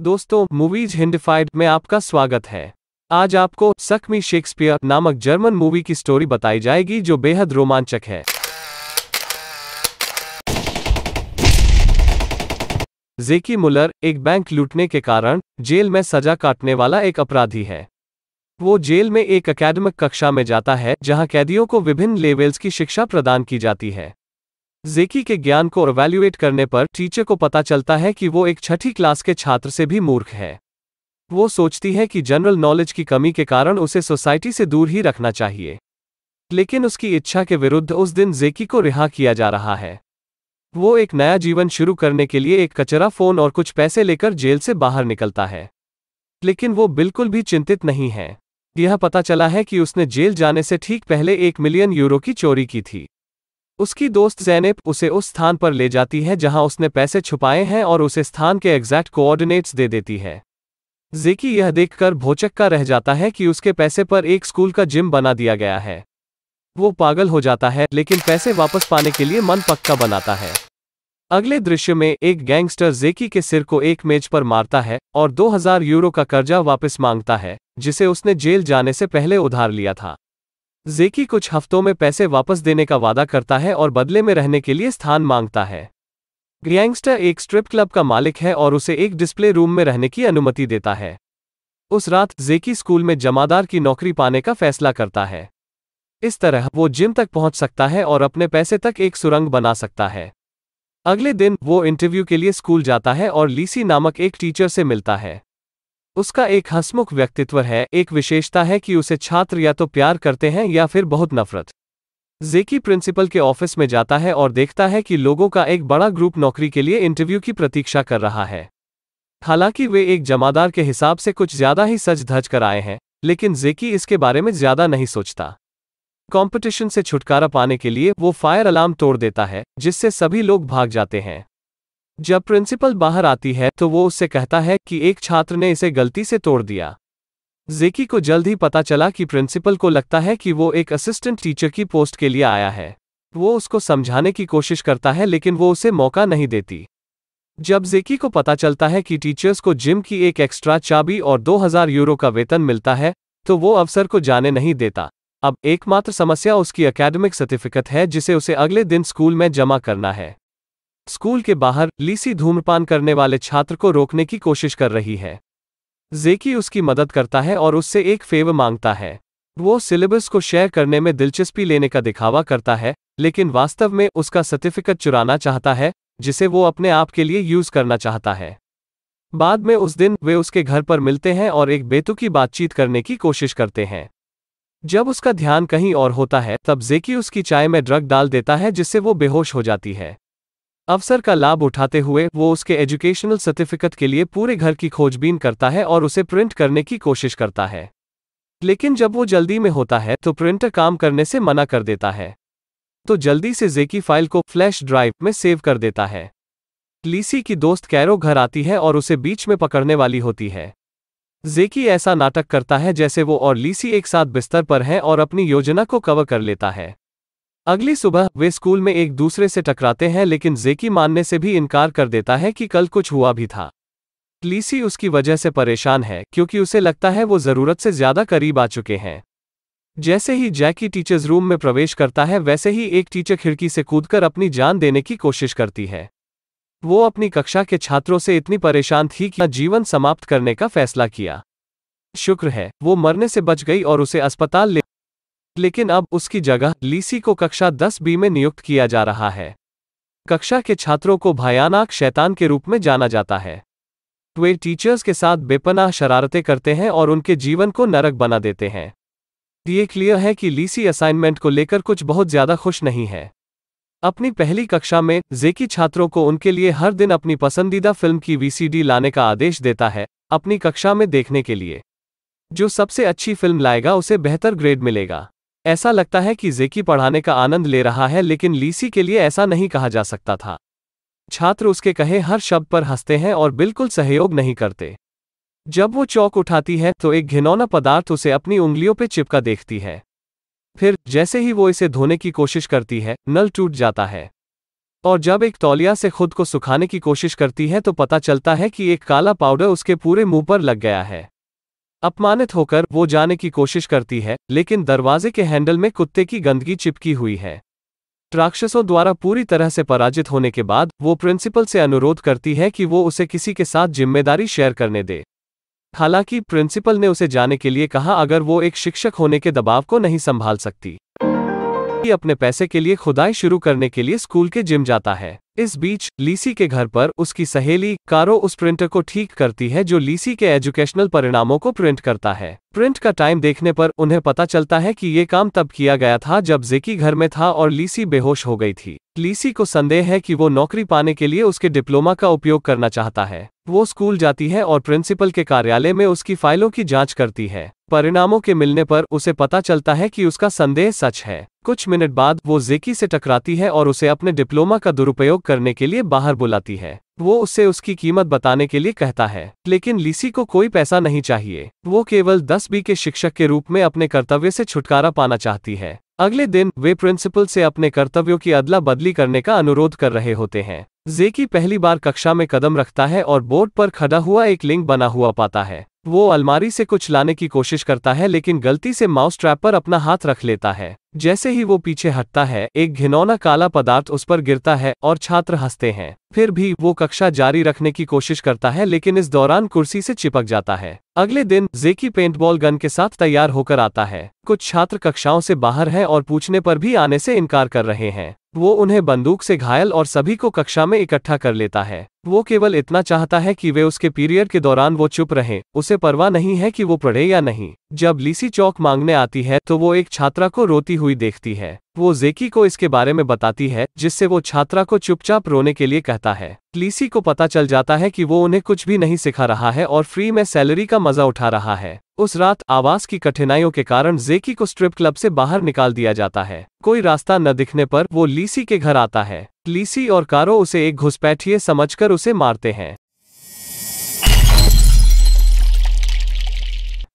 दोस्तों मूवीज हिंडिफाइड में आपका स्वागत है आज आपको सखमी शेक्सपियर नामक जर्मन मूवी की स्टोरी बताई जाएगी जो बेहद रोमांचक है जेकी मुलर एक बैंक लूटने के कारण जेल में सजा काटने वाला एक अपराधी है वो जेल में एक अकेडमिक कक्षा में जाता है जहां कैदियों को विभिन्न लेवल्स की शिक्षा प्रदान की जाती है जेकी के ज्ञान को एवेल्युएट करने पर टीचर को पता चलता है कि वो एक छठी क्लास के छात्र से भी मूर्ख है वो सोचती है कि जनरल नॉलेज की कमी के कारण उसे सोसाइटी से दूर ही रखना चाहिए लेकिन उसकी इच्छा के विरुद्ध उस दिन जेकी को रिहा किया जा रहा है वो एक नया जीवन शुरू करने के लिए एक कचरा फोन और कुछ पैसे लेकर जेल से बाहर निकलता है लेकिन वो बिल्कुल भी चिंतित नहीं है यह पता चला है कि उसने जेल जाने से ठीक पहले एक मिलियन यूरो की चोरी की थी उसकी दोस्त जैनिप उसे उस स्थान पर ले जाती है जहां उसने पैसे छुपाए हैं और उसे स्थान के एग्जैक्ट कोऑर्डिनेट्स दे देती है जेकी यह देखकर भोचक्का रह जाता है कि उसके पैसे पर एक स्कूल का जिम बना दिया गया है वो पागल हो जाता है लेकिन पैसे वापस पाने के लिए मन पक्का बनाता है अगले दृश्य में एक गैंगस्टर जेकी के सिर को एक मेज पर मारता है और 2000 यूरो का कर्जा वापस मांगता है जिसे उसने जेल जाने से पहले उधार लिया था जेकी कुछ हफ्तों में पैसे वापस देने का वादा करता है और बदले में रहने के लिए स्थान मांगता है गैंगस्टर एक स्ट्रिप क्लब का मालिक है और उसे एक डिस्प्ले रूम में रहने की अनुमति देता है उस रात जेकी स्कूल में जमादार की नौकरी पाने का फैसला करता है इस तरह वो जिम तक पहुंच सकता है और अपने पैसे तक एक सुरंग बना सकता है अगले दिन वो इंटरव्यू के लिए स्कूल जाता है और लीसी नामक एक टीचर से मिलता है उसका एक हंसमुख व्यक्तित्व है एक विशेषता है कि उसे छात्र या तो प्यार करते हैं या फिर बहुत नफरत जेकी प्रिंसिपल के ऑफिस में जाता है और देखता है कि लोगों का एक बड़ा ग्रुप नौकरी के लिए इंटरव्यू की प्रतीक्षा कर रहा है हालांकि वे एक जमादार के हिसाब से कुछ ज्यादा ही सच धज कर आए हैं लेकिन जेकी इसके बारे में ज्यादा नहीं सोचता कंपटीशन से छुटकारा पाने के लिए वो फायर अलार्म तोड़ देता है जिससे सभी लोग भाग जाते हैं जब प्रिंसिपल बाहर आती है तो वो उससे कहता है कि एक छात्र ने इसे गलती से तोड़ दिया जेकी को जल्द ही पता चला कि प्रिंसिपल को लगता है कि वो एक असिस्टेंट टीचर की पोस्ट के लिए आया है वो उसको समझाने की कोशिश करता है लेकिन वो उसे मौका नहीं देती जब जेकी को पता चलता है कि टीचर्स को जिम की एक एक्स्ट्रा चाबी और 2000 यूरो का वेतन मिलता है तो वो अवसर को जाने नहीं देता अब एकमात्र समस्या उसकी अकेडमिक सर्टिफिकेट है जिसे उसे अगले दिन स्कूल में जमा करना है स्कूल के बाहर लीसी धूम्रपान करने वाले छात्र को रोकने की कोशिश कर रही है जेकी उसकी मदद करता है और उससे एक फेव मांगता है वो सिलेबस को शेयर करने में दिलचस्पी लेने का दिखावा करता है लेकिन वास्तव में उसका सर्टिफिकेट चुराना चाहता है जिसे वो अपने आप के लिए यूज करना चाहता है बाद में उस दिन वे उसके घर पर मिलते हैं और एक बेतुकी बातचीत करने की कोशिश करते हैं जब उसका ध्यान कहीं और होता है तब जेकी उसकी चाय में ड्रग डाल देता है जिससे वो बेहोश हो जाती है अवसर का लाभ उठाते हुए वो उसके एजुकेशनल सर्टिफिकेट के लिए पूरे घर की खोजबीन करता है और उसे प्रिंट करने की कोशिश करता है लेकिन जब वो जल्दी में होता है तो प्रिंटर काम करने से मना कर देता है तो जल्दी से जेकी फाइल को फ्लैश ड्राइव में सेव कर देता है लीसी की दोस्त कैरो घर आती है और उसे बीच में पकड़ने वाली होती है जेकी ऐसा नाटक करता है जैसे वो और लीसी एक साथ बिस्तर पर हैं और अपनी योजना को कवर कर लेता है अगली सुबह वे स्कूल में एक दूसरे से टकराते हैं लेकिन जेकी मानने से भी इनकार कर देता है कि कल कुछ हुआ भी था लीसी उसकी वजह से परेशान है क्योंकि उसे लगता है वो जरूरत से ज्यादा करीब आ चुके हैं जैसे ही जैकी टीचर्स रूम में प्रवेश करता है वैसे ही एक टीचर खिड़की से कूदकर अपनी जान देने की कोशिश करती है वो अपनी कक्षा के छात्रों से इतनी परेशान थी कि जीवन समाप्त करने का फैसला किया शुक्र है वो मरने से बच गई और उसे अस्पताल ले लेकिन अब उसकी जगह लीसी को कक्षा 10 बी में नियुक्त किया जा रहा है कक्षा के छात्रों को भयानक शैतान के रूप में जाना जाता है वे टीचर्स के साथ बेपनाह शरारतें करते हैं और उनके जीवन को नरक बना देते हैं ये क्लियर है कि लीसी असाइनमेंट को लेकर कुछ बहुत ज्यादा खुश नहीं है अपनी पहली कक्षा में जेकी छात्रों को उनके लिए हर दिन अपनी पसंदीदा फिल्म की वीसीडी लाने का आदेश देता है अपनी कक्षा में देखने के लिए जो सबसे अच्छी फिल्म लाएगा उसे बेहतर ग्रेड मिलेगा ऐसा लगता है कि जेकी पढ़ाने का आनंद ले रहा है लेकिन लीसी के लिए ऐसा नहीं कहा जा सकता था छात्र उसके कहे हर शब्द पर हंसते हैं और बिल्कुल सहयोग नहीं करते जब वो चौक उठाती है तो एक घिनौना पदार्थ उसे अपनी उंगलियों पर चिपका देखती है फिर जैसे ही वो इसे धोने की कोशिश करती है नल टूट जाता है और जब एक तौलिया से खुद को सुखाने की कोशिश करती है तो पता चलता है कि एक काला पाउडर उसके पूरे मुंह पर लग गया है अपमानित होकर वो जाने की कोशिश करती है लेकिन दरवाजे के हैंडल में कुत्ते की गंदगी चिपकी हुई है राक्षसों द्वारा पूरी तरह से पराजित होने के बाद वो प्रिंसिपल से अनुरोध करती है कि वो उसे किसी के साथ जिम्मेदारी शेयर करने दे हालांकि प्रिंसिपल ने उसे जाने के लिए कहा अगर वो एक शिक्षक होने के दबाव को नहीं संभाल सकती ही अपने पैसे के लिए खुदाई शुरू करने के लिए स्कूल के जिम जाता है इस बीच लीसी के घर पर उसकी सहेली कारो उस प्रिंटर को ठीक करती है जो लीसी के एजुकेशनल परिणामों को प्रिंट करता है प्रिंट का टाइम देखने पर उन्हें पता चलता है कि ये काम तब किया गया था जब जेकी घर में था और लीसी बेहोश हो गई थी लीसी को संदेह है कि वो नौकरी पाने के लिए उसके डिप्लोमा का उपयोग करना चाहता है वो स्कूल जाती है और प्रिंसिपल के कार्यालय में उसकी फाइलों की जाँच करती है परिणामों के मिलने पर उसे पता चलता है कि उसका संदेह सच है कुछ मिनट बाद वो जेकी से टकराती है और उसे अपने डिप्लोमा का दुरुपयोग करने के लिए बाहर बुलाती है वो उसे उसकी कीमत बताने के लिए कहता है लेकिन लीसी को कोई पैसा नहीं चाहिए वो केवल दस बी के शिक्षक के रूप में अपने कर्तव्य से छुटकारा पाना चाहती है अगले दिन वे प्रिंसिपल से अपने कर्तव्यों की अदला बदली करने का अनुरोध कर रहे होते हैं जेकी पहली बार कक्षा में कदम रखता है और बोर्ड पर खड़ा हुआ एक लिंक बना हुआ पाता है वो अलमारी से कुछ लाने की कोशिश करता है लेकिन गलती से माउस ट्रैप पर अपना हाथ रख लेता है जैसे ही वो पीछे हटता है एक घिनौना काला पदार्थ उस पर गिरता है और छात्र हंसते हैं फिर भी वो कक्षा जारी रखने की कोशिश करता है लेकिन इस दौरान कुर्सी से चिपक जाता है अगले दिन जेकी पेंटबॉल गन के साथ तैयार होकर आता है कुछ छात्र कक्षाओं से बाहर हैं और पूछने पर भी आने से इनकार कर रहे हैं वो उन्हें बंदूक से घायल और सभी को कक्षा में इकट्ठा कर लेता है वो केवल इतना चाहता है कि वे उसके पीरियड के दौरान वो चुप रहें उसे परवाह नहीं है कि वो पढ़े या नहीं जब लीसी चौक मांगने आती है तो वो एक छात्रा को रोती हुई देखती है वो जेकी को इसके बारे में बताती है जिससे वो छात्रा को चुपचाप रोने के लिए कहता है लीसी को पता चल जाता है कि वो उन्हें कुछ भी नहीं सिखा रहा है और फ्री में सैलरी का मजा उठा रहा है उस रात आवास की कठिनाइयों के कारण जेकी को स्ट्रिप क्लब से बाहर निकाल दिया जाता है कोई रास्ता न दिखने पर वो लीसी के घर आता है लीसी और कारो उसे एक घुसपैठिए समझकर उसे मारते हैं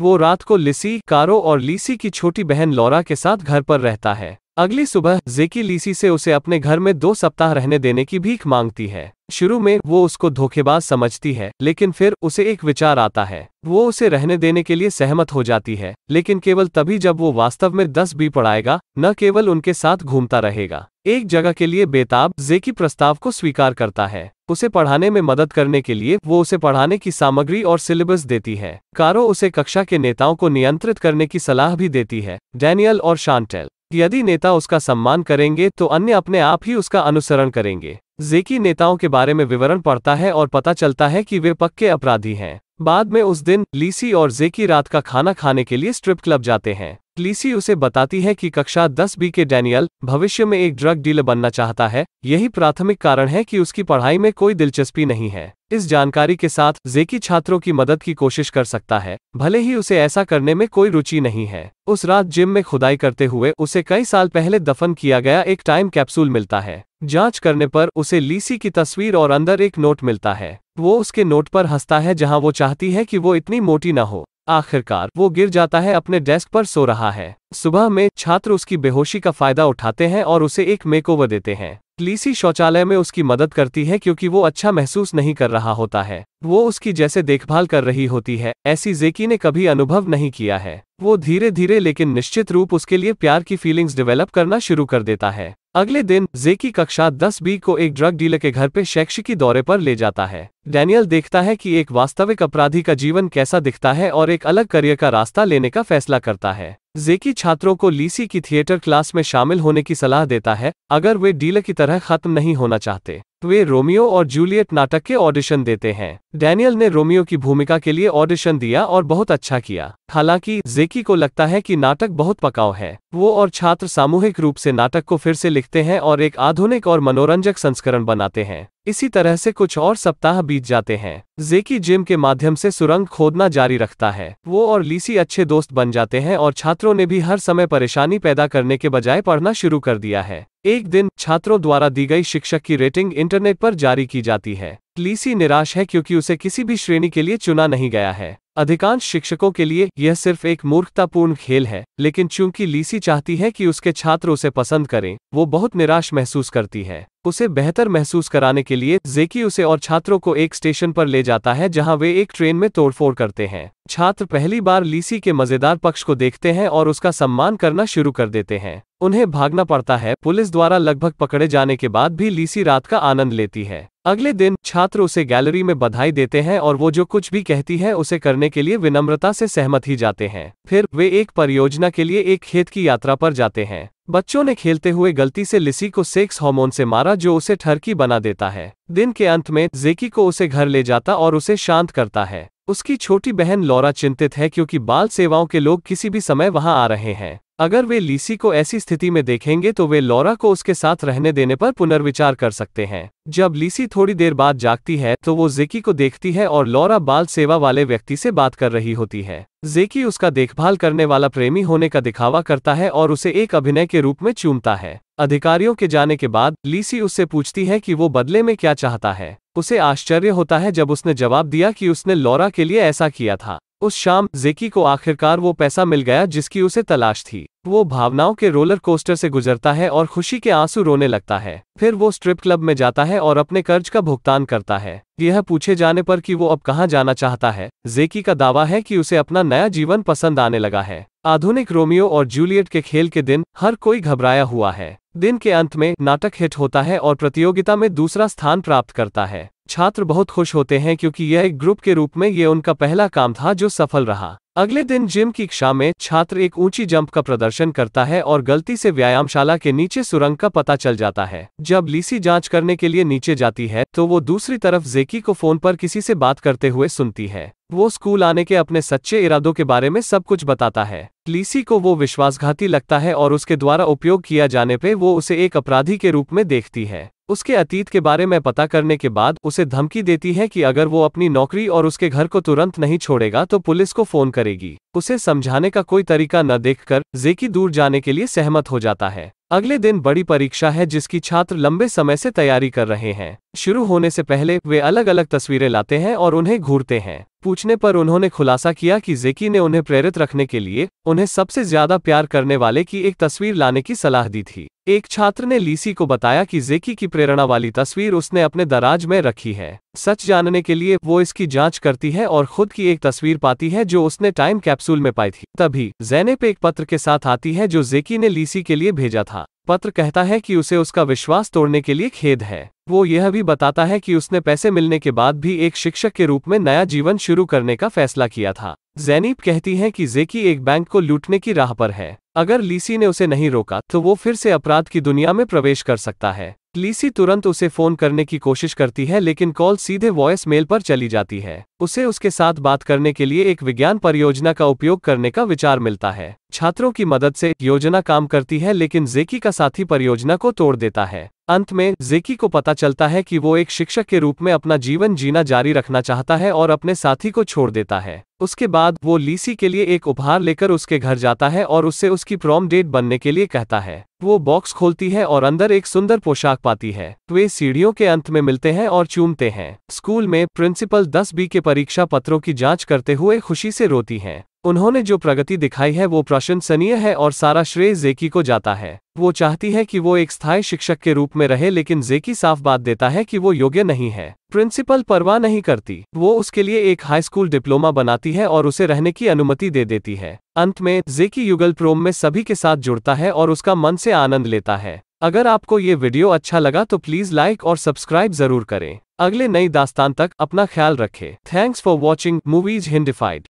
वो रात को लिसी कारो और लीसी की छोटी बहन लौरा के साथ घर पर रहता है अगली सुबह जेकी लीसी से उसे अपने घर में दो सप्ताह रहने देने की भीख मांगती है शुरू में वो उसको धोखेबाज समझती है लेकिन फिर उसे एक विचार आता है वो उसे रहने देने के लिए सहमत हो जाती है लेकिन केवल तभी जब वो वास्तव में दस बी पढ़ाएगा न केवल उनके साथ घूमता रहेगा एक जगह के लिए बेताब जेकी प्रस्ताव को स्वीकार करता है उसे पढ़ाने में मदद करने के लिए वो उसे पढ़ाने की सामग्री और सिलेबस देती है कारो उसे कक्षा के नेताओं को नियंत्रित करने की सलाह भी देती है डैनियल और शांटेल यदि नेता उसका सम्मान करेंगे तो अन्य अपने आप ही उसका अनुसरण करेंगे जेकी नेताओं के बारे में विवरण पड़ता है और पता चलता है कि वे पक्के अपराधी हैं बाद में उस दिन लीसी और जेकी रात का खाना खाने के लिए स्ट्रिप क्लब जाते हैं लीसी उसे बताती है कि कक्षा 10 बी के डैनियल भविष्य में एक ड्रग डीलर बनना चाहता है यही प्राथमिक कारण है कि उसकी पढ़ाई में कोई दिलचस्पी नहीं है इस जानकारी के साथ जेकी छात्रों की मदद की कोशिश कर सकता है भले ही उसे ऐसा करने में कोई रुचि नहीं है उस रात जिम में खुदाई करते हुए उसे कई साल पहले दफन किया गया एक टाइम कैप्सूल मिलता है जांच करने पर उसे लीसी की तस्वीर और अंदर एक नोट मिलता है वो उसके नोट पर हंसता है जहां वो चाहती है कि वो इतनी मोटी न हो आखिरकार वो गिर जाता है अपने डेस्क पर सो रहा है सुबह में छात्र उसकी बेहोशी का फायदा उठाते हैं और उसे एक मेकओवर देते हैं लीसी शौचालय में उसकी मदद करती है क्योंकि वो अच्छा महसूस नहीं कर रहा होता है वो उसकी जैसे देखभाल कर रही होती है ऐसी जेकी ने कभी अनुभव नहीं किया है वो धीरे धीरे लेकिन निश्चित रूप उसके लिए प्यार की फीलिंग्स डिवेलप करना शुरू कर देता है अगले दिन जे की कक्षा 10 बी को एक ड्रग डीलर के घर पे शैक्षिकी दौरे पर ले जाता है डैनियल देखता है कि एक वास्तविक अपराधी का जीवन कैसा दिखता है और एक अलग करियर का रास्ता लेने का फैसला करता है जेकी छात्रों को लीसी की थिएटर क्लास में शामिल होने की सलाह देता है अगर वे डीलर की तरह खत्म नहीं होना चाहते तो वे रोमियो और जूलियट नाटक के ऑडिशन देते हैं डैनियल ने रोमियो की भूमिका के लिए ऑडिशन दिया और बहुत अच्छा किया हालांकि जेकी को लगता है कि नाटक बहुत पकाव है वो और छात्र सामूहिक रूप से नाटक को फिर से लिखते हैं और एक आधुनिक और मनोरंजक संस्करण बनाते हैं इसी तरह से कुछ और सप्ताह बीत जाते हैं जेकी जिम के माध्यम से सुरंग खोदना जारी रखता है वो और लीसी अच्छे दोस्त बन जाते हैं और छात्रों ने भी हर समय परेशानी पैदा करने के बजाय पढ़ना शुरू कर दिया है एक दिन छात्रों द्वारा दी गई शिक्षक की रेटिंग इंटरनेट पर जारी की जाती है लीसी निराश है क्योंकि उसे किसी भी श्रेणी के लिए चुना नहीं गया है अधिकांश शिक्षकों के लिए यह सिर्फ एक मूर्खतापूर्ण खेल है लेकिन चूंकि लीसी चाहती है कि उसके छात्र उसे पसंद करें वो बहुत निराश महसूस करती है उसे बेहतर महसूस कराने के लिए जेकी उसे और छात्रों को एक स्टेशन पर ले जाता है जहां वे एक ट्रेन में तोड़फोड़ करते हैं छात्र पहली बार लीसी के मजेदार पक्ष को देखते हैं और उसका सम्मान करना शुरू कर देते हैं उन्हें भागना पड़ता है पुलिस द्वारा लगभग पकड़े जाने के बाद भी लीसी रात का आनंद लेती है अगले दिन छात्र उसे गैलरी में बधाई देते हैं और वो जो कुछ भी कहती है उसे करने के लिए विनम्रता से सहमत ही जाते हैं फिर वे एक परियोजना के लिए एक खेत की यात्रा पर जाते हैं बच्चों ने खेलते हुए गलती से लिसी को सेक्स हार्मोन से मारा जो उसे ठरकी बना देता है दिन के अंत में जेकी को उसे घर ले जाता और उसे शांत करता है उसकी छोटी बहन लौरा चिंतित है क्योंकि बाल सेवाओं के लोग किसी भी समय वहां आ रहे हैं अगर वे लीसी को ऐसी स्थिति में देखेंगे तो वे लॉरा को उसके साथ रहने देने पर पुनर्विचार कर सकते हैं जब लीसी थोड़ी देर बाद जागती है तो वो जेकी को देखती है और लॉरा बाल सेवा वाले व्यक्ति से बात कर रही होती है जेकी उसका देखभाल करने वाला प्रेमी होने का दिखावा करता है और उसे एक अभिनय के रूप में चूमता है अधिकारियों के जाने के बाद लीसी उससे पूछती है कि वो बदले में क्या चाहता है उसे आश्चर्य होता है जब उसने जवाब दिया कि उसने लॉरा के लिए ऐसा किया था उस शाम जेकी को आखिरकार वो पैसा मिल गया जिसकी उसे तलाश थी वो भावनाओं के रोलर कोस्टर से गुजरता है और खुशी के आंसू रोने लगता है फिर वो स्ट्रिप क्लब में जाता है और अपने कर्ज का भुगतान करता है यह पूछे जाने पर कि वो अब कहाँ जाना चाहता है जेकी का दावा है कि उसे अपना नया जीवन पसंद आने लगा है आधुनिक रोमियो और जूलियट के खेल के दिन हर कोई घबराया हुआ है दिन के अंत में नाटक हिट होता है और प्रतियोगिता में दूसरा स्थान प्राप्त करता है छात्र बहुत खुश होते हैं क्योंकि यह एक ग्रुप के रूप में ये उनका पहला काम था जो सफल रहा अगले दिन जिम की कक्षा में छात्र एक ऊंची जंप का प्रदर्शन करता है और गलती से व्यायामशाला के नीचे सुरंग का पता चल जाता है जब लीसी जांच करने के लिए नीचे जाती है तो वो दूसरी तरफ जेकी को फोन पर किसी से बात करते हुए सुनती है वो स्कूल आने के अपने सच्चे इरादों के बारे में सब कुछ बताता है लीसी को वो विश्वासघाती लगता है और उसके द्वारा उपयोग किया जाने पर वो उसे एक अपराधी के रूप में देखती है उसके अतीत के बारे में पता करने के बाद उसे धमकी देती है कि अगर वो अपनी नौकरी और उसके घर को तुरंत नहीं छोड़ेगा तो पुलिस को फोन करेगी उसे समझाने का कोई तरीका न देखकर जेकी दूर जाने के लिए सहमत हो जाता है अगले दिन बड़ी परीक्षा है जिसकी छात्र लंबे समय से तैयारी कर रहे हैं शुरू होने से पहले वे अलग अलग तस्वीरें लाते हैं और उन्हें घूरते हैं पूछने पर उन्होंने खुलासा किया कि जेकी ने उन्हें प्रेरित रखने के लिए उन्हें सबसे ज्यादा प्यार करने वाले की एक तस्वीर लाने की सलाह दी थी एक छात्र ने लीसी को बताया कि जेकी की प्रेरणा वाली तस्वीर उसने अपने दराज में रखी है सच जानने के लिए वो इसकी जांच करती है और खुद की एक तस्वीर पाती है जो उसने टाइम कैप्सूल में पाई थी तभी जैनेप एक पत्र के साथ आती है जो जेकी ने लीसी के लिए भेजा था पत्र कहता है कि उसे उसका विश्वास तोड़ने के लिए खेद है वो यह भी बताता है कि उसने पैसे मिलने के बाद भी एक शिक्षक के रूप में नया जीवन शुरू करने का फैसला किया था जैनीब कहती हैं कि जेकी एक बैंक को लूटने की राह पर है अगर लीसी ने उसे नहीं रोका तो वो फिर से अपराध की दुनिया में प्रवेश कर सकता है लीसी तुरंत उसे फोन करने की कोशिश करती है लेकिन कॉल सीधे वॉयस मेल पर चली जाती है उसे उसके साथ बात करने के लिए एक विज्ञान परियोजना का उपयोग करने का विचार मिलता है छात्रों की मदद से योजना काम करती है लेकिन जेकी का साथी परियोजना को तोड़ देता है अंत में जेकी को पता चलता है कि वो एक शिक्षक के रूप में अपना जीवन जीना जारी रखना चाहता है और अपने साथी को छोड़ देता है उसके बाद वो लीसी के लिए एक उपहार लेकर उसके घर जाता है और उससे उसकी प्रॉम डेट बनने के लिए कहता है वो बॉक्स खोलती है और अंदर एक सुंदर पोशाक पाती है वे सीढ़ियों के अंत में मिलते हैं और चूमते हैं स्कूल में प्रिंसिपल दस बी के परीक्षा पत्रों की जांच करते हुए खुशी से रोती हैं उन्होंने जो प्रगति दिखाई है वो प्रशंसनीय है और सारा श्रेय जेकी को जाता है वो चाहती है कि वो एक स्थायी शिक्षक के रूप में रहे लेकिन जेकी साफ बात देता है कि वो योग्य नहीं है प्रिंसिपल परवाह नहीं करती वो उसके लिए एक हाई स्कूल डिप्लोमा बनाती है और उसे रहने की अनुमति दे देती है अंत में जेकी युगल प्रोम में सभी के साथ जुड़ता है और उसका मन से आनंद लेता है अगर आपको ये वीडियो अच्छा लगा तो प्लीज़ लाइक और सब्सक्राइब जरूर करें अगले नई दास्तान तक अपना ख्याल रखें थैंक्स फॉर वॉचिंग मूवीज हिंडिफाइड